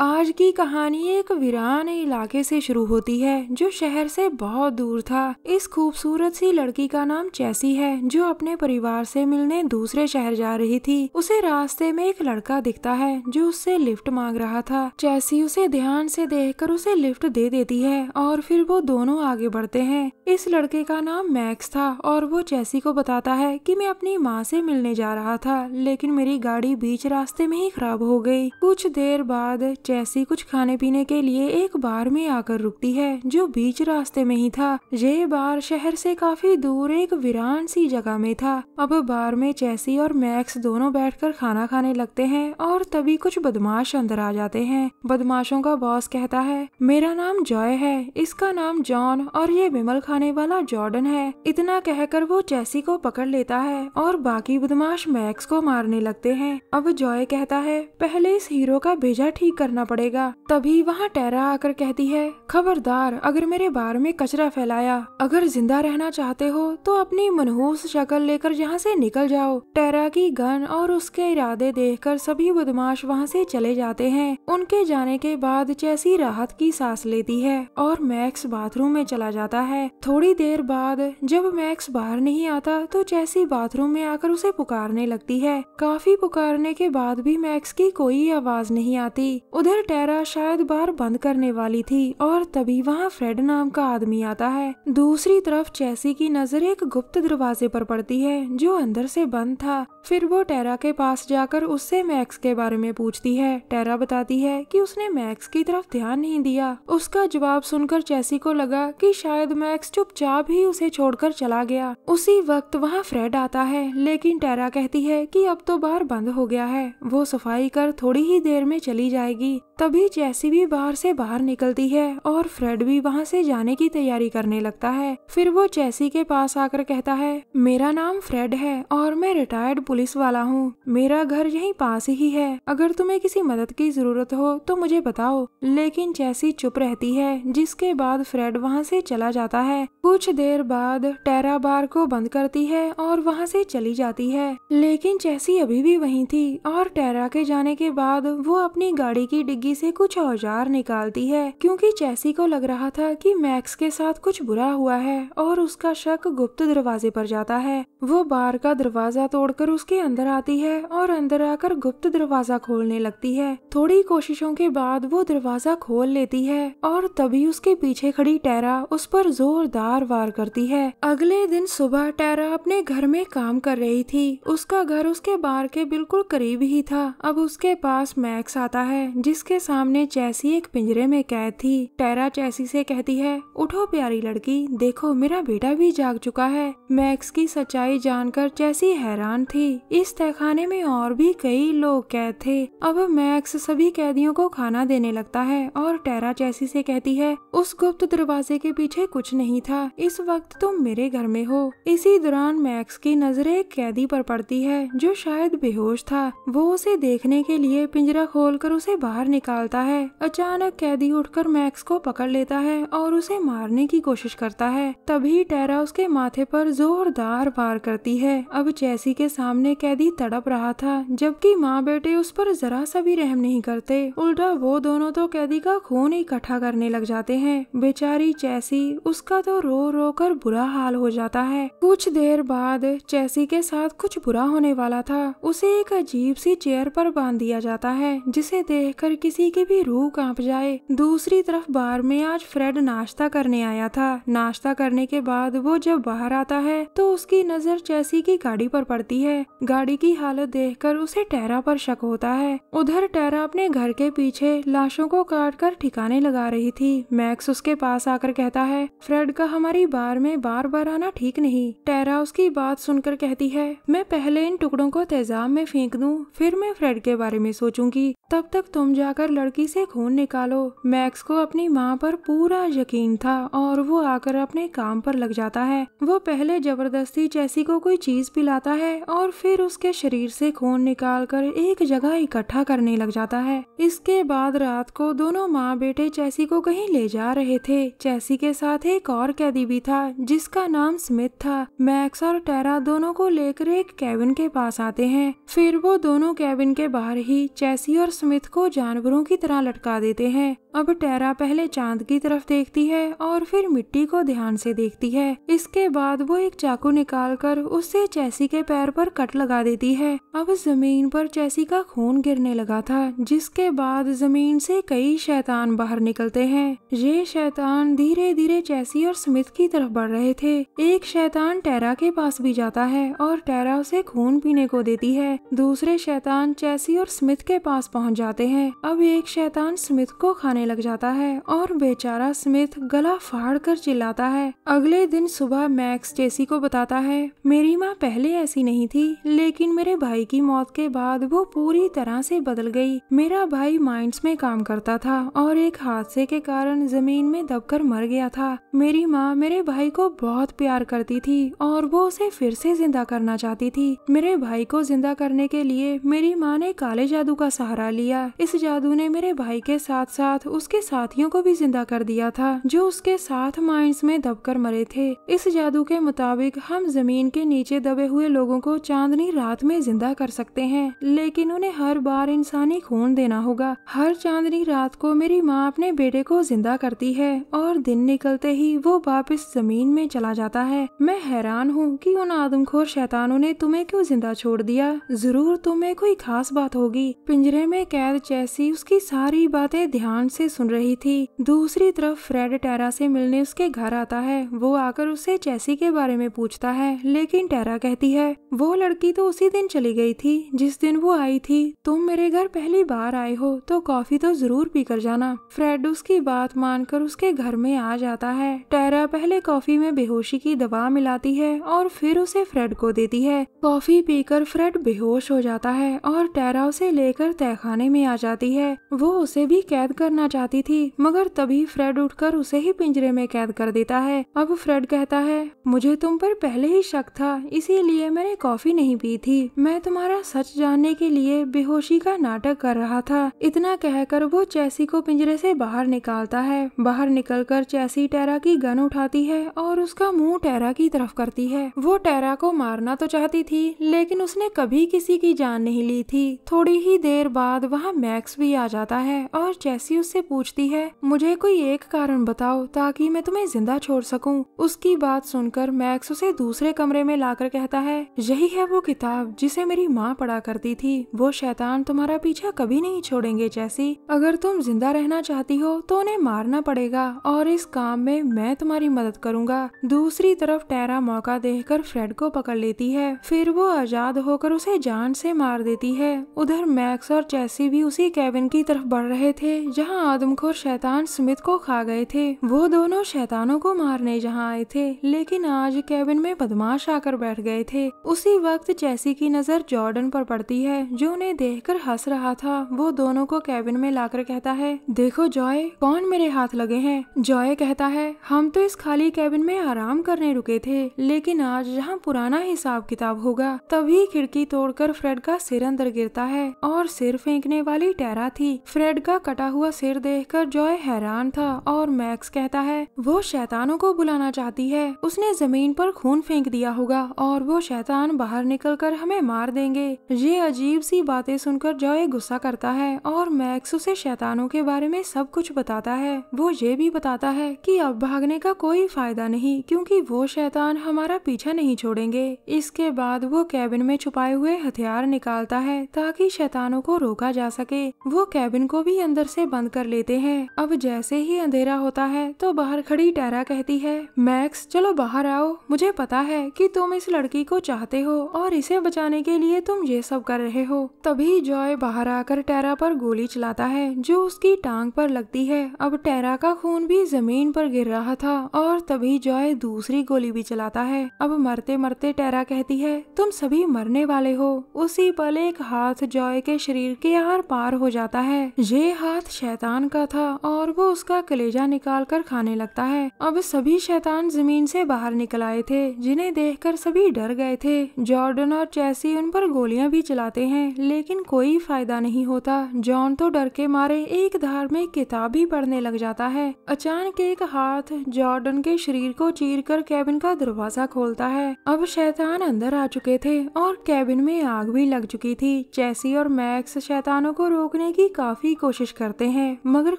आज की कहानी एक वीरान इलाके से शुरू होती है जो शहर से बहुत दूर था इस खूबसूरत सी लड़की का नाम चैसी है जो अपने परिवार से मिलने दूसरे शहर जा रही थी उसे रास्ते में एक लड़का दिखता है जो उससे लिफ्ट मांग रहा था चैसी उसे ध्यान से देखकर उसे लिफ्ट दे देती है और फिर वो दोनों आगे बढ़ते है इस लड़के का नाम मैक्स था और वो चैसी को बताता है की मैं अपनी माँ से मिलने जा रहा था लेकिन मेरी गाड़ी बीच रास्ते में ही खराब हो गयी कुछ देर बाद जैसी कुछ खाने पीने के लिए एक बार में आकर रुकती है जो बीच रास्ते में ही था ये बार शहर से काफी दूर एक वीरान सी जगह में था अब बार में चैसी और मैक्स दोनों बैठकर खाना खाने लगते हैं और तभी कुछ बदमाश अंदर आ जाते हैं बदमाशों का बॉस कहता है मेरा नाम जॉय है इसका नाम जॉन और ये बिमल खाने वाला जॉर्डन है इतना कहकर वो चैसी को पकड़ लेता है और बाकी बदमाश मैक्स को मारने लगते हैं अब जॉय कहता है पहले इस हीरो का भेजा ठीक करना करना पड़ेगा तभी वहाँ टेरा आकर कहती है खबरदार अगर मेरे बार में कचरा फैलाया अगर जिंदा रहना चाहते हो तो अपनी मनहूस शक्ल लेकर यहाँ से निकल जाओ टेरा की गन और उसके इरादे देखकर सभी बदमाश वहाँ से चले जाते हैं उनके जाने के बाद जैसी राहत की सांस लेती है और मैक्स बाथरूम में चला जाता है थोड़ी देर बाद जब मैक्स बाहर नहीं आता तो जैसी बाथरूम में आकर उसे पुकारने लगती है काफी पुकारने के बाद भी मैक्स की कोई आवाज नहीं आती उधर टेरा शायद बार बंद करने वाली थी और तभी वहाँ फ्रेड नाम का आदमी आता है दूसरी तरफ चेसी की नजर एक गुप्त दरवाजे पर पड़ती है जो अंदर से बंद था फिर वो टेरा के पास जाकर उससे मैक्स के बारे में पूछती है टेरा बताती है कि उसने मैक्स की तरफ ध्यान नहीं दिया उसका जवाब सुनकर चेसी को लगा कि शायद मैक्स चुपचाप ही उसे छोड़कर चला गया उसी वक्त वहाँ फ्रेड आता है लेकिन टेरा कहती है कि अब तो बार बंद हो गया है वो सफाई कर थोड़ी ही देर में चली जाएगी थी तभी जैसी भी बाहर से बाहर निकलती है और फ्रेड भी वहाँ से जाने की तैयारी करने लगता है फिर वो जैसी के पास आकर कहता है मेरा नाम फ्रेड है और मैं रिटायर्ड पुलिस वाला हूँ मेरा घर यहीं पास ही है अगर तुम्हें किसी मदद की जरूरत हो तो मुझे बताओ लेकिन जैसी चुप रहती है जिसके बाद फ्रेड वहाँ से चला जाता है कुछ देर बाद टेरा बार को बंद करती है और वहाँ से चली जाती है लेकिन जैसी अभी भी वहीं थी और टेरा के जाने के बाद वो अपनी गाड़ी की डिग्गी से कुछ औजार निकालती है क्योंकि चेसी को लग रहा था कि मैक्स के साथ कुछ बुरा हुआ है और उसका शक गुप्त दरवाजे पर जाता है वो बार का दरवाजा तोड़कर उसके अंदर आती है और अंदर आकर गुप्त दरवाजा खोलने लगती है थोड़ी कोशिशों के बाद वो दरवाजा खोल लेती है और तभी उसके पीछे खड़ी टेरा उस पर जोरदार वार करती है अगले दिन सुबह टेरा अपने घर में काम कर रही थी उसका घर उसके बार के बिल्कुल करीब ही था अब उसके पास मैक्स आता है जिस जिसके सामने चैसी एक पिंजरे में कैद थी टेरा चैसी से कहती है उठो प्यारी लड़की देखो मेरा बेटा भी जाग चुका है मैक्स की सच्चाई जानकर चैसी हैरान थी इस तहखाने में और भी कई लोग कैद थे अब मैक्स सभी कैदियों को खाना देने लगता है और टेरा चैसी से कहती है उस गुप्त दरवाजे के पीछे कुछ नहीं था इस वक्त तुम मेरे घर में हो इसी दौरान मैक्स की नजर एक कैदी पर पड़ती है जो शायद बेहोश था वो उसे देखने के लिए पिंजरा खोलकर उसे बाहर बाहर निकालता है अचानक कैदी उठकर मैक्स को पकड़ लेता है और उसे मारने की कोशिश करता है तभी टेरा उसके माथे पर जोरदार वार करती है अब चैसी के सामने कैदी तड़प रहा था जबकि माँ बेटे उस पर जरा सा भी रहम नहीं करते उल्टा वो दोनों तो कैदी का खून इकट्ठा करने लग जाते हैं बेचारी चैसी उसका तो रो रो कर बुरा हाल हो जाता है कुछ देर बाद चैसी के साथ कुछ बुरा होने वाला था उसे एक अजीब सी चेयर पर बांध दिया जाता है जिसे देख देखकर किसी की भी रूह कांप जाए दूसरी तरफ बार में आज फ्रेड नाश्ता करने आया था नाश्ता करने के बाद वो जब बाहर आता है तो उसकी नजर चैसी की गाड़ी पर पड़ती है गाड़ी की हालत देखकर उसे टेरा पर शक होता है उधर टेरा अपने घर के पीछे लाशों को काट कर ठिकाने लगा रही थी मैक्स उसके पास आकर कहता है फ्रेड का हमारी बार में बार बार आना ठीक नहीं टेरा उसकी बात सुनकर कहती है मैं पहले इन टुकड़ों को तेजाब में फेंक दूं, फिर मैं फ्रेड के बारे में सोचूंगी तब तक तुम जाकर लड़की से खून निकालो मैक्स को अपनी माँ पर पूरा यकीन था और वो आकर अपने काम पर लग जाता है वो पहले जबरदस्ती जैसी को कोई चीज पिलाता है और फिर उसके शरीर से खून निकाल कर एक जगह इकट्ठा करने लग जाता है इसके बाद रात को दोनों माँ बेटे चैसी को कहीं ले जा रहे थे चैसी के साथ एक और कैदी भी था जिसका नाम स्मिथ था मैक्स और टेरा दोनों को लेकर एक कैबिन के पास आते हैं फिर वो दोनों कैबिन के बाहर ही चैसी और स्मिथ को जा जानवरों की तरह लटका देते हैं अब टेरा पहले चांद की तरफ देखती है और फिर मिट्टी को ध्यान से देखती है इसके बाद वो एक चाकू निकाल कर उससे चैसी के पैर पर कट लगा देती है अब जमीन पर चैसी का खून गिरने लगा था जिसके बाद जमीन से कई शैतान बाहर निकलते हैं ये शैतान धीरे धीरे चैसी और स्मिथ की तरफ बढ़ रहे थे एक शैतान टेरा के पास भी जाता है और टेरा उसे खून पीने को देती है दूसरे शैतान चैसी और स्मिथ के पास पहुँच जाते हैं अब एक शैतान स्मिथ को खाने लग जाता है और बेचारा स्मिथ गला फाड़ कर चिल्लाता है अगले दिन सुबह मैक्स जेसी को बताता है मेरी माँ पहले ऐसी नहीं थी लेकिन मेरे भाई की मौत के बाद वो पूरी तरह से बदल गई मेरा भाई माइंस में काम करता था और एक हादसे के कारण जमीन में दबकर मर गया था मेरी माँ मेरे भाई को बहुत प्यार करती थी और वो उसे फिर से जिंदा करना चाहती थी मेरे भाई को जिंदा करने के लिए मेरी माँ ने काले जादू का सहारा लिया इस जादू ने मेरे भाई के साथ साथ उसके साथियों को भी जिंदा कर दिया था जो उसके साथ माइंस में दबकर मरे थे इस जादू के मुताबिक हम जमीन के नीचे दबे हुए लोगों को चांदनी रात में जिंदा कर सकते हैं लेकिन उन्हें हर बार इंसानी खून देना होगा हर चांदनी रात को मेरी माँ अपने बेटे को जिंदा करती है और दिन निकलते ही वो वापिस जमीन में चला जाता है मैं हैरान हूँ की उन आदमखोर शैतानों ने तुम्हे क्यों जिंदा छोड़ दिया जरूर तुम्हें कोई खास बात होगी पिंजरे में कैद जैसी उसकी सारी बातें ध्यान से से सुन रही थी दूसरी तरफ फ्रेड टेरा से मिलने उसके घर आता है वो आकर उससे चेसी के बारे में पूछता है लेकिन टेरा कहती है वो लड़की तो उसी दिन चली गई थी जिस दिन वो आई थी तुम मेरे घर पहली बार आए हो तो कॉफी तो जरूर पी कर जाना फ्रेड उसकी बात मानकर उसके घर में आ जाता है टेरा पहले कॉफी में बेहोशी की दवा मिलाती है और फिर उसे फ्रेड को देती है कॉफी पीकर फ्रेड बेहोश हो जाता है और टेरा उसे लेकर तहखाने में आ जाती है वो उसे भी कैद करना चाहती थी मगर तभी फ्रेड उठकर उसे ही पिंजरे में कैद कर देता है अब फ्रेड कहता है मुझे तुम पर पहले ही शक था इसीलिए मैंने कॉफी नहीं पी थी मैं तुम्हारा सच जानने के लिए बेहोशी का नाटक कर रहा था इतना कहकर वो चैसी को पिंजरे से बाहर निकालता है बाहर कर चैसी टेरा की गन उठाती है और उसका मुँह टेरा की तरफ करती है वो टेरा को मारना तो चाहती थी लेकिन उसने कभी किसी की जान नहीं ली थी थोड़ी ही देर बाद वहाँ मैक्स भी आ जाता है और चैसी उसे उससे पूछती है मुझे कोई एक कारण बताओ ताकि मैं तुम्हें जिंदा छोड़ सकूं। उसकी बात सुनकर मैक्स उसे दूसरे कमरे में लाकर कहता है यही है वो किताब जिसे मेरी माँ पढ़ा करती थी वो शैतान तुम्हारा पीछा कभी नहीं छोड़ेंगे जैसी अगर तुम जिंदा रहना चाहती हो तो उन्हें मारना पड़ेगा और इस काम में मैं तुम्हारी मदद करूँगा दूसरी तरफ टेरा मौका देखकर फ्रेड को पकड़ लेती है फिर वो आजाद होकर उसे जान से मार देती है उधर मैक्स और चैसी भी उसी कैबिन की तरफ बढ़ रहे थे जहाँ आदमखोर शैतान स्मिथ को खा गए थे वो दोनों शैतानों को मारने जहाँ आए थे लेकिन आज कैबिन में बदमाश आकर बैठ गए थे उसी वक्त जैसी की नजर जॉर्डन पर पड़ती है जो उन्हें देखकर हंस रहा था वो दोनों को कैबिन में लाकर कहता है देखो जॉय कौन मेरे हाथ लगे है जॉय कहता है हम तो इस खाली कैबिन में आराम करने रुके थे लेकिन आज जहाँ पुराना हिसाब किताब होगा तभी खिड़की तोड़कर फ्रेड का सिर अंदर गिरता है और सिर फेंकने वाली टेरा थी फ्रेड का कटा हुआ सिर सिर देखकर जॉय हैरान था और मैक्स कहता है वो शैतानों को बुलाना चाहती है उसने जमीन पर खून फेंक दिया होगा और वो शैतान बाहर निकलकर हमें मार देंगे ये अजीब सी बातें सुनकर जॉय गुस्सा करता है और मैक्स उसे शैतानों के बारे में सब कुछ बताता है वो ये भी बताता है कि अब भागने का कोई फायदा नहीं क्योंकि वो शैतान हमारा पीछा नहीं छोड़ेंगे इसके बाद वो कैबिन में छुपाए हुए हथियार निकालता है ताकि शैतानों को रोका जा सके वो कैबिन को भी अंदर से बंद कर कर लेते हैं अब जैसे ही अंधेरा होता है तो बाहर खड़ी टैरा कहती है मैक्स चलो बाहर आओ मुझे पता है कि तुम इस लड़की को चाहते हो और इसे बचाने के लिए तुम ये सब कर रहे हो तभी जॉय बाहर आकर टैरा पर गोली चलाता है जो उसकी टांग पर लगती है अब टैरा का खून भी जमीन पर गिर रहा था और तभी जॉय दूसरी गोली भी चलाता है अब मरते मरते टैरा कहती है तुम सभी मरने वाले हो उसी पल एक हाथ जॉय के शरीर के आर पार हो जाता है ये हाथ शैतान शैतान का था और वो उसका कलेजा निकाल कर खाने लगता है अब सभी शैतान जमीन से बाहर निकल आए थे जिन्हें देखकर सभी डर गए थे जॉर्डन और चैसी उन पर गोलियां भी चलाते हैं लेकिन कोई फायदा नहीं होता जॉन तो डर के मारे एक धार में किताब ही पढ़ने लग जाता है अचानक एक हाथ जॉर्डन के शरीर को चीर कर कैबिन का दरवाजा खोलता है अब शैतान अंदर आ चुके थे और कैबिन में आग भी लग चुकी थी चैसी और मैक्स शैतानों को रोकने की काफी कोशिश करते हैं मगर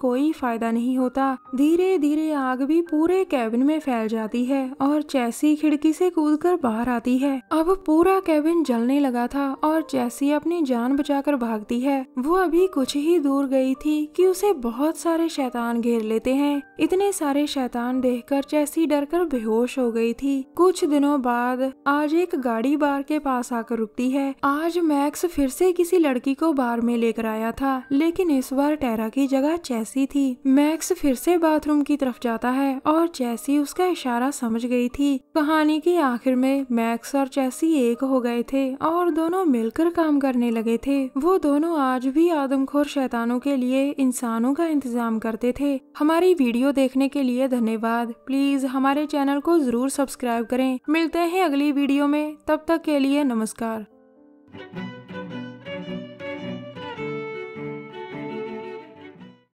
कोई फायदा नहीं होता धीरे धीरे आग भी पूरे कैबिन में फैल जाती है और चैसी खिड़की से कूदकर बाहर आती है अब पूरा कैबिन जलने लगा था और चैसी अपनी जान बचाकर भागती है वो अभी कुछ ही दूर गई थी कि उसे बहुत सारे शैतान घेर लेते हैं इतने सारे शैतान देखकर चैसी डरकर बेहोश हो गई थी कुछ दिनों बाद आज एक गाड़ी बार के पास आकर रुकती है आज मैक्स फिर से किसी लड़की को बार में लेकर आया था लेकिन इस बार टेरा की जगह जगह चैसी थी मैक्स फिर से बाथरूम की तरफ जाता है और चैसी उसका इशारा समझ गई थी कहानी के आखिर में मैक्स और चैसी एक हो गए थे और दोनों मिलकर काम करने लगे थे वो दोनों आज भी आदमखोर शैतानों के लिए इंसानों का इंतजाम करते थे हमारी वीडियो देखने के लिए धन्यवाद प्लीज हमारे चैनल को जरूर सब्सक्राइब करें मिलते हैं अगली वीडियो में तब तक के लिए नमस्कार